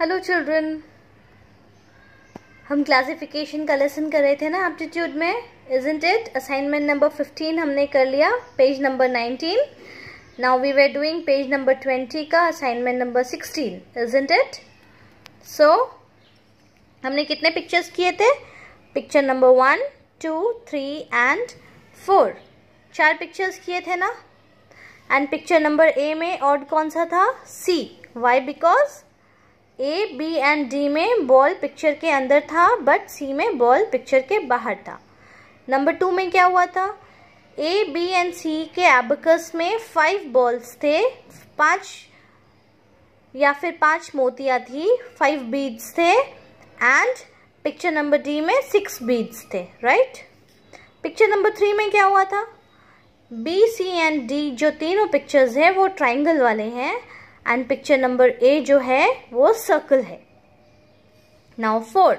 Hello children हम classification का lesson कर रहे थे ना एप्टीट्यूड में isn't it assignment number fifteen हमने कर लिया page number nineteen now we were doing page number twenty का assignment number sixteen isn't it so हमने कितने पिक्चर्स किए थे picture number one two three and four चार pictures किए थे ना एंड पिक्चर नंबर ए में ऑड कौन सा था C why because A B and D में बॉल पिक्चर के अंदर था बट सी में बॉल पिक्चर के बाहर था नंबर टू में क्या हुआ था ए बी एंड सी के एबकस में फाइव बॉल्स थे पांच या फिर पांच मोतियाँ थी फाइव बीड्स थे एंड पिक्चर नंबर डी में सिक्स बीड्स थे राइट पिक्चर नंबर थ्री में क्या हुआ था बी सी एंड डी जो तीनों पिक्चर्स हैं वो ट्राइंगल वाले हैं एंड पिक्चर नंबर ए जो है वो सर्कल है now four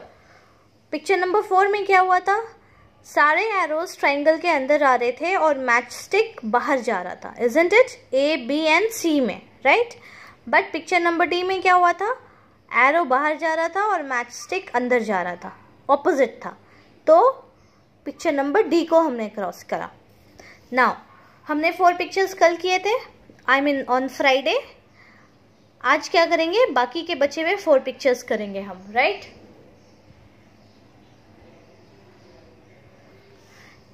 picture number four में क्या हुआ था सारे एरोज ट्राइंगल के अंदर आ रहे थे और मैच स्टिक बाहर जा रहा था is it A B and C में right but picture number D में क्या हुआ था एरो बाहर जा रहा था और मैच स्टिक अंदर जा रहा था ऑपोजिट था तो पिक्चर नंबर डी को हमने क्रॉस करा नाउ हमने फोर पिक्चर्स कल किए थे आई मीन ऑन फ्राइडे आज क्या करेंगे बाकी के बचे हुए फोर पिक्चर्स करेंगे हम right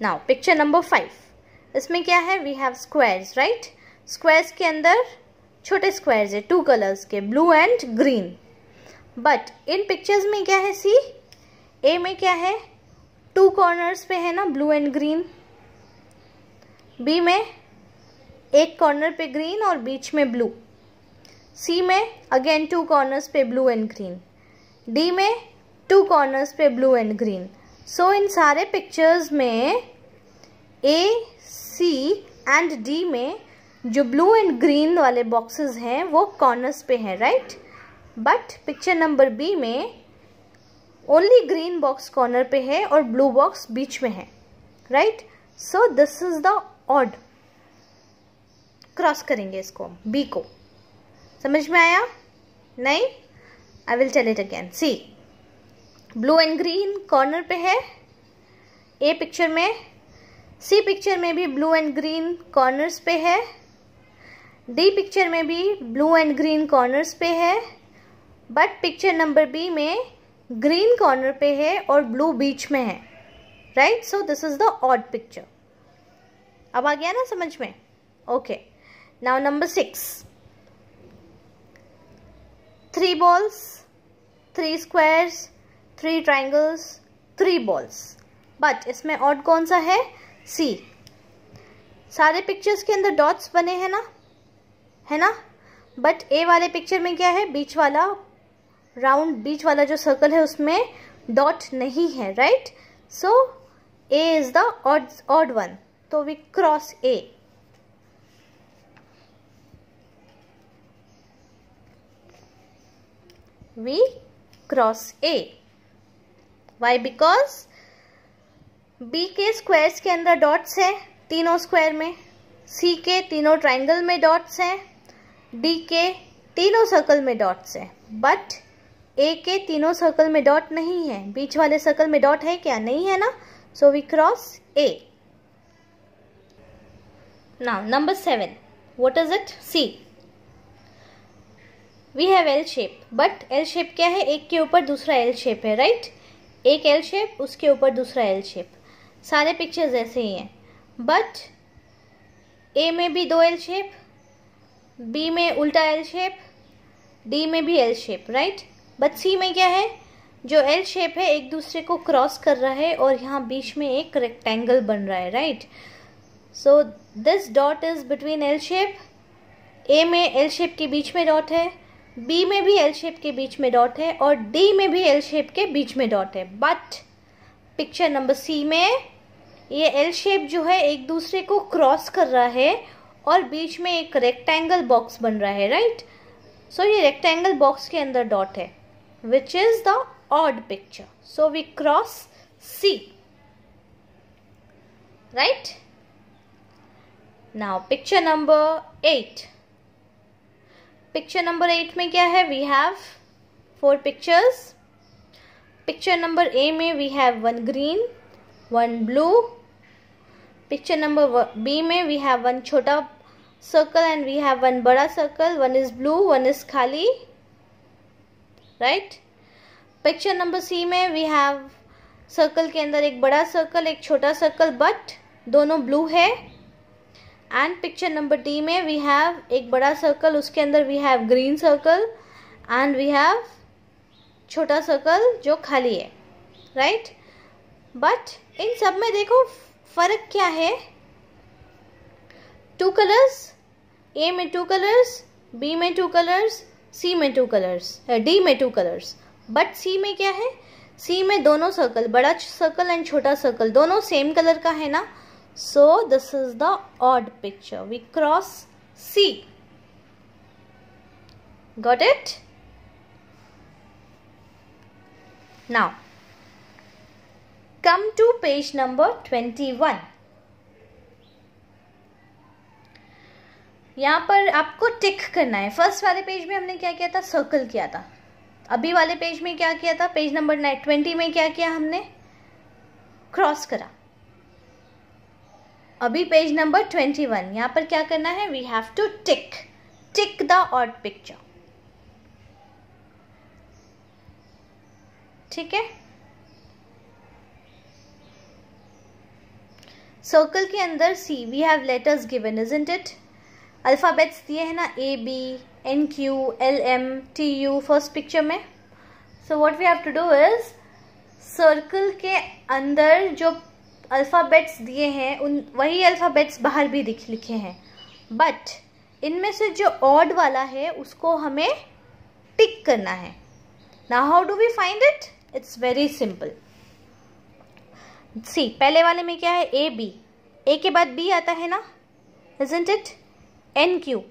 now picture number five इसमें क्या है we have squares right squares के अंदर छोटे स्क्वायर्स है टू कलर्स के ब्लू एंड ग्रीन बट इन पिक्चर्स में क्या है सी ए में क्या है टू कॉर्नर्स पे है ना ब्लू एंड ग्रीन बी में एक कॉर्नर पे ग्रीन और बीच में ब्लू सी में अगेन टू कॉर्नर्स पे ब्लू एंड ग्रीन डी में टू कॉर्नर्स पे ब्लू एंड ग्रीन सो इन सारे पिक्चर्स में ए सी एंड डी में जो ब्लू एंड ग्रीन वाले बॉक्सेस हैं वो कॉर्नर्स पे हैं right but picture number B में ओनली ग्रीन बॉक्स कॉर्नर पे है और ब्लू बॉक्स बीच में है right so this is the odd cross करेंगे इसको बी को समझ में आया नहीं I will tell it again C blue and green corner पे है ए पिक्चर में सी पिक्चर में भी ब्लू एंड ग्रीन कॉर्नर्स पे है डी पिक्चर में भी ब्लू एंड ग्रीन कॉर्नर्स पे है बट पिक्चर नंबर बी में ग्रीन कॉर्नर पे है और ब्लू बीच में है right so this is the odd picture अब आ गया ना समझ में okay now number six three balls three squares three triangles three balls but इसमें odd कौन सा है सी सारे पिक्चर्स के अंदर डॉट्स बने हैं ना है ना बट ए वाले पिक्चर में क्या है बीच वाला राउंड बीच वाला जो सर्कल है उसमें डॉट नहीं है right so A is the odd odd one तो we cross A we cross A. Why? Because B के स्क्वायर्स के अंदर डॉट्स हैं तीनों स्क्वायर में सी के तीनों ट्राइंगल में डॉट्स हैं डी के तीनों सर्कल में डॉट्स हैं बट ए के तीनों सर्कल में डॉट नहीं है बीच वाले सर्कल में डॉट है क्या नहीं है ना so we cross A now number seven what is it C we have L shape but L shape क्या है एक के ऊपर दूसरा एल शेप है राइट right? एक एल शेप उसके ऊपर दूसरा एल शेप सारे पिक्चर्स ऐसे ही हैं बट ए में भी दो एल शेप बी में उल्टा एल शेप डी में भी L shape right but C में क्या है जो एल शेप है एक दूसरे को क्रॉस कर रहा है और यहाँ बीच में एक रेक्टेंगल बन रहा है right so this dot is between L shape A में एल शेप के बीच में डॉट है बी में भी एल शेप के बीच में डॉट है और डी में भी एल शेप के बीच में डॉट है बट पिक्चर नंबर सी में ये एल शेप जो है एक दूसरे को क्रॉस कर रहा है और बीच में एक रेक्टेंगल बॉक्स बन रहा है राइट सो so, ये रेक्टेंगल बॉक्स के अंदर डॉट है which is the odd picture so we cross C right now picture number eight picture number eight में क्या है we have four pictures picture number A में we have one green one blue picture number B में we have one छोटा circle and we have one बड़ा circle one is blue one is खाली right picture number C में we have circle के अंदर एक बड़ा सर्कल एक छोटा सर्कल बट दोनों ब्लू है एंड पिक्चर नंबर डी में वी हैव एक बड़ा सर्कल उसके अंदर we have green circle and we have छोटा सर्कल जो खाली है राइट बट इन सब में देखो फर्क क्या है टू कलर्स ए में टू कलर्स बी में टू कलर्स सी में टू कलर्स डी में टू कलर्स बट सी में क्या है सी में दोनों सर्कल बड़ा सर्कल एंड छोटा सर्कल दोनों सेम कलर का है ना So this is the odd picture. We cross C. Got it? Now, come to page number 21. यहाँ पर आपको टिक करना है फर्स्ट वाले पेज में हमने क्या किया था सर्कल किया था अभी वाले पेज में क्या किया था पेज नंबर ट्वेंटी में क्या किया हमने क्रॉस करा अभी पेज नंबर ट्वेंटी वन यहाँ पर क्या करना है we have to tick tick the odd picture ठीक है सर्कल के अंदर see we have letters given isn't it alphabets दिए हैं ना A B N Q L M T U first picture में so what we have to do is circle के अंदर जो अल्फ़ाबेट्स दिए हैं उन वही अल्फ़ाबेट्स बाहर भी दिख लिखे हैं बट इनमें से जो ऑड वाला है उसको हमें टिक करना है ना how do we find it it's very simple see पहले वाले में क्या है ए बी ए के बाद बी आता है ना इजेंट इट एन क्यू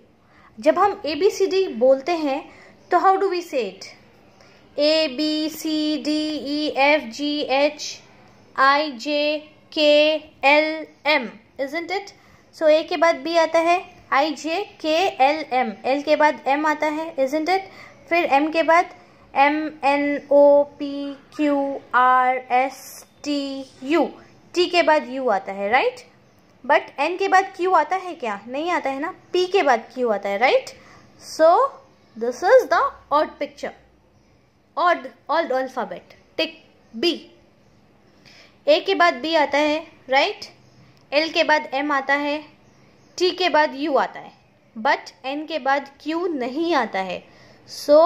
जब हम ए बी सी डी बोलते हैं तो how do we say it A B C D E F G H I J K L M isn't it so A के बाद बी आता है आई J K L M L के बाद M आता है इजेंट इट फिर M के बाद M N O P Q R S T U T के बाद यू आता है राइट बट एन के बाद क्यू आता है क्या नहीं आता है ना पी के बाद क्यू आता है right so this is the odd picture odd old alphabet tick B A के बाद बी आता है राइट एल के बाद एम आता है टी के बाद यू आता है बट एन के बाद क्यू नहीं आता है so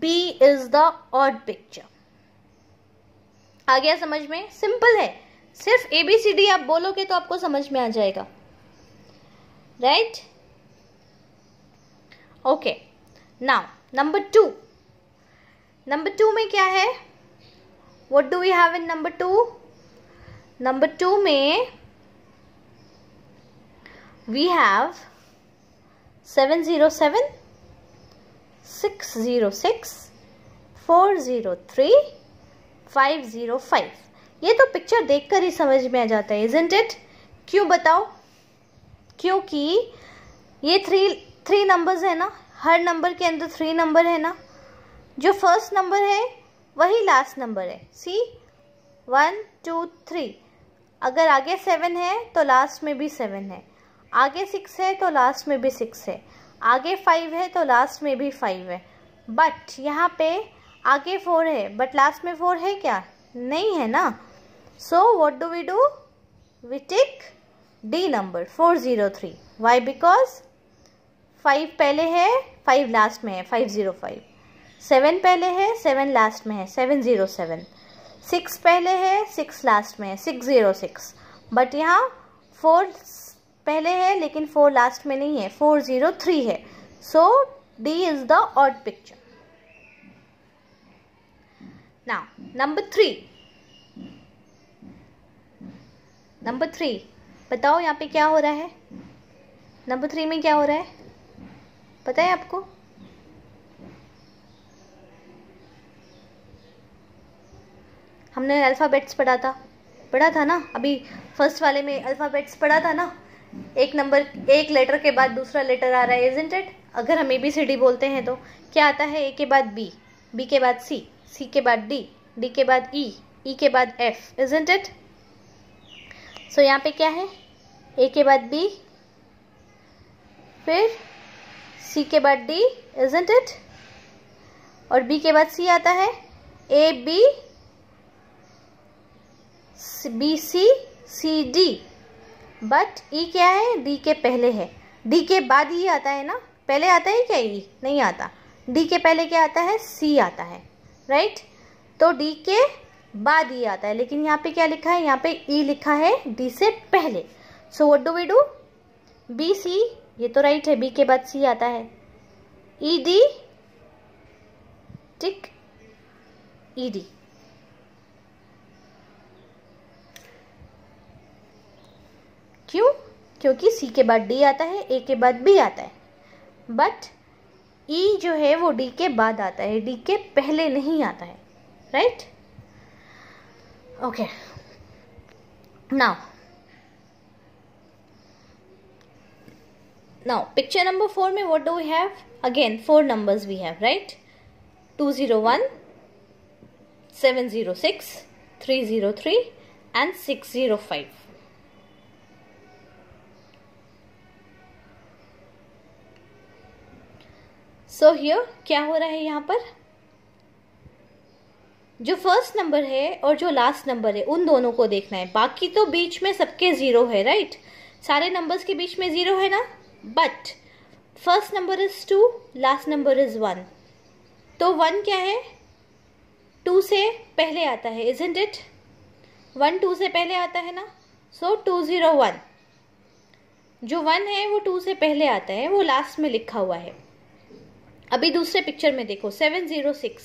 B is the odd picture आ गया समझ में सिंपल है सिर्फ ए बी सी डी आप बोलोगे तो आपको समझ में आ जाएगा right okay now number two number two में क्या है what do we have in number 2 number 2 में we have 707 606 403 505 ये तो पिक्चर देखकर ही समझ में आ जाता है इजेंट इट क्यों बताओ क्योंकि ये थ्री थ्री नंबर्स है ना हर नंबर के अंदर थ्री नंबर है ना जो फर्स्ट नंबर है वही लास्ट नंबर है सी वन टू थ्री अगर आगे सेवन है तो लास्ट में भी सेवन है आगे सिक्स है तो लास्ट में भी सिक्स है आगे फाइव है तो लास्ट में भी फाइव है बट यहाँ पे आगे फोर है बट लास्ट में फोर है क्या नहीं है ना so what do we do we tick D number four zero three why because five पहले है फाइव लास्ट में है फाइव ज़ीरो फाइव सेवन पहले है सेवन लास्ट में है सेवन ज़ीरो सेवन सिक्स पहले है सिक्स लास्ट में है सिक्स ज़ीरो सिक्स बट यहाँ फोर पहले है लेकिन फोर लास्ट में नहीं है फोर ज़ीरो थ्री है so D is the odd picture now number three number three बताओ यहाँ पे क्या हो रहा है नंबर थ्री में क्या हो रहा है पता है आपको हमने अल्फ़ाबेट्स पढ़ा था पढ़ा था ना अभी फर्स्ट वाले में अल्फ़ाबेट्स पढ़ा था ना एक नंबर एक लेटर के बाद दूसरा लेटर आ रहा है एजेंटेड इट अगर हम ए बी सी डी बोलते हैं तो क्या आता है ए के बाद बी बी के बाद सी सी के बाद डी डी के बाद ई e, ई e के बाद एफ इजेंट इट सो यहाँ पे क्या है ए के बाद बी फिर सी के बाद डी इजेंट इट और बी के बाद सी आता है A B B C C D but E क्या है डी के पहले है डी के बाद ई e आता है ना पहले आता है क्या ई e? नहीं आता डी के पहले क्या आता है सी आता है राइट तो डी के बाद ई e आता है लेकिन यहाँ पे क्या लिखा है यहाँ पे ई लिखा है डी से पहले so what do we do B C ये तो राइट है बी के बाद सी आता है ई डी टिक ई डी क्यों क्योंकि सी के बाद डी आता है ए के बाद बी आता है बट ई e जो है वो डी के बाद आता है डी के पहले नहीं आता है right okay now now picture number four में what do we have again four numbers we have right two zero one seven zero six three zero three and six zero five so so here क्या हो रहा है यहाँ पर जो first number है और जो लास्ट नंबर है उन दोनों को देखना है बाकी तो बीच में सबके ज़ीरो है राइट सारे नंबर्स के बीच में ज़ीरो है ना but first number is two last number is one तो वन क्या है टू से पहले आता है इंट इट वन टू से पहले आता है ना सो टू ज़ीरो वन जो वन है वो टू से पहले आता है वो लास्ट में लिखा हुआ है अभी दूसरे पिक्चर में देखो सेवन ज़ीरो सिक्स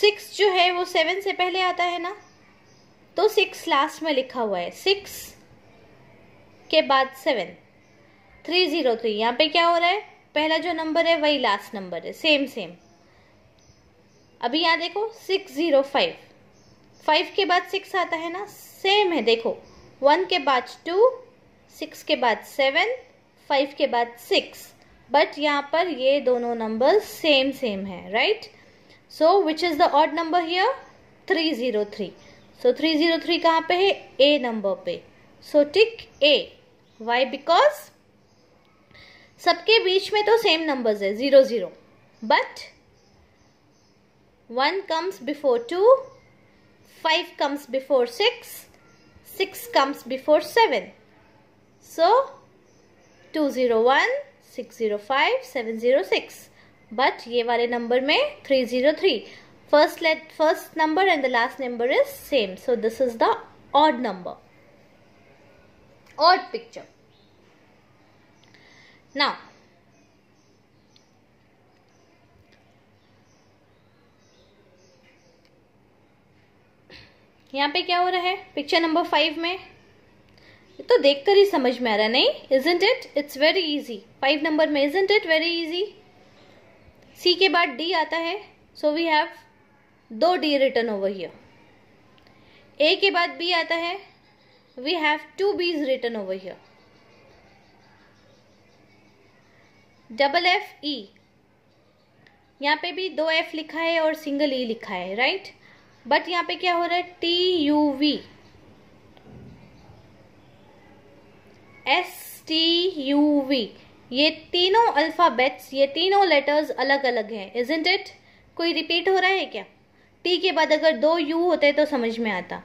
सिक्स जो है वो सेवन से पहले आता है ना तो सिक्स लास्ट में लिखा हुआ है सिक्स के बाद सेवन थ्री ज़ीरो थ्री यहाँ पे क्या हो रहा है पहला जो नंबर है वही लास्ट नंबर है सेम सेम अभी यहाँ देखो सिक्स ज़ीरो फाइव फाइव के बाद सिक्स आता है ना सेम है देखो वन के बाद टू सिक्स के बाद सेवन फाइव के बाद सिक्स बट यहाँ पर ये दोनों नंबर सेम सेम है right so which is the odd number here three zero three so three zero three कहाँ पे है ए नंबर पे सो टिक ए वाई बिकॉज सबके बीच में तो सेम नंबर्स है zero zero but one comes before two five comes before six six comes before seven so two zero one six zero five seven zero six but ये वाले number में three zero three first let first number and the last number is same so this is the odd number odd picture now यहाँ पे क्या हो रहा है picture number five में ये तो देखकर ही समझ में आ रहा है नहीं isn't it it's very easy five number में isn't it very easy C के बाद डी आता है सो वी हैव दो D return over here A के बाद बी आता है we have two Bs return over here double F E यहाँ पे भी दो एफ लिखा है और सिंगल ई e लिखा है राइट right? बट यहाँ पे क्या हो रहा है T U V S T U V ये तीनों अल्फ़ाबेट्स ये तीनों लेटर्स अलग अलग हैं इजेंट इट कोई रिपीट हो रहा है क्या टी के बाद अगर दो यू होते तो समझ में आता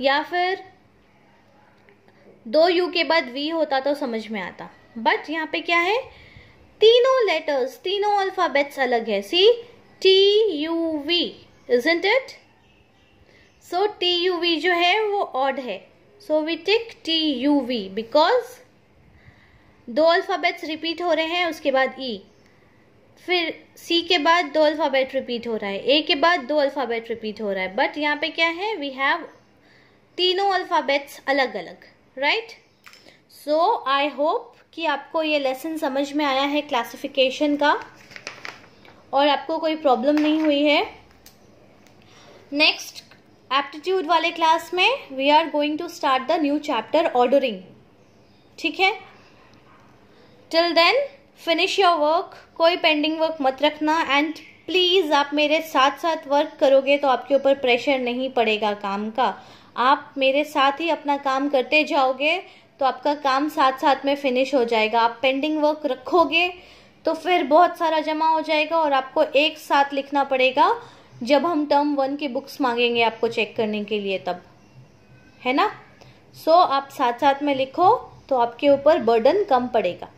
या फिर दो यू के बाद वी होता तो समझ में आता बट यहाँ पे क्या है तीनों लेटर्स तीनों अल्फ़ाबेट्स अलग है C T U V isn't it so T U V जो है वो ऑड है so we tick T U V because दो अल्फ़ाबेट्स रिपीट हो रहे हैं उसके बाद ई e. फिर सी के बाद दो अल्फ़ाबेट रिपीट हो रहा है ए के बाद दो अल्फ़ाबेट रिपीट हो रहा है बट यहाँ पे क्या है वी हैव तीनों अल्फ़ाबेट्स अलग अलग राइट सो आई होप कि आपको ये लेसन समझ में आया है क्लासिफिकेशन का और आपको कोई प्रॉब्लम नहीं हुई है नेक्स्ट एप्टीट्यूड वाले क्लास में we are going to start the new chapter ordering ठीक है till then finish your work कोई पेंडिंग वर्क मत रखना एंड प्लीज़ आप मेरे साथ साथ वर्क करोगे तो आपके ऊपर प्रेशर नहीं पड़ेगा काम का आप मेरे साथ ही अपना काम करते जाओगे तो आपका काम साथ साथ में फिनिश हो जाएगा आप पेंडिंग वर्क रखोगे तो फिर बहुत सारा जमा हो जाएगा और आपको एक साथ लिखना पड़ेगा जब हम टर्म वन की बुक्स मांगेंगे आपको चेक करने के लिए तब है ना सो so, आप साथ साथ में लिखो तो आपके ऊपर बर्डन कम पड़ेगा